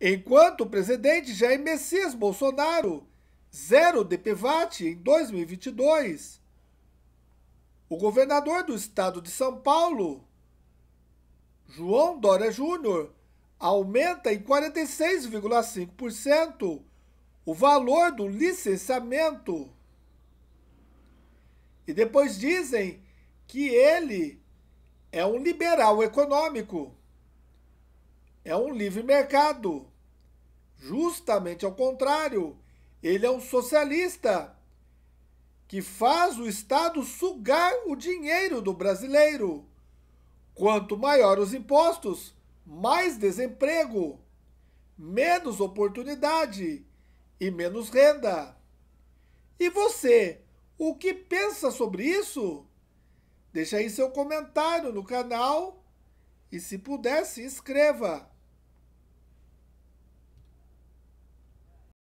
Enquanto o presidente Jair Messias Bolsonaro, zero DPVAT em 2022, o governador do estado de São Paulo, João Dória Júnior, aumenta em 46,5% o valor do licenciamento. E depois dizem que ele é um liberal econômico é um livre mercado. Justamente ao contrário, ele é um socialista que faz o Estado sugar o dinheiro do brasileiro. Quanto maior os impostos, mais desemprego, menos oportunidade e menos renda. E você, o que pensa sobre isso? Deixe aí seu comentário no canal e, se puder, se inscreva.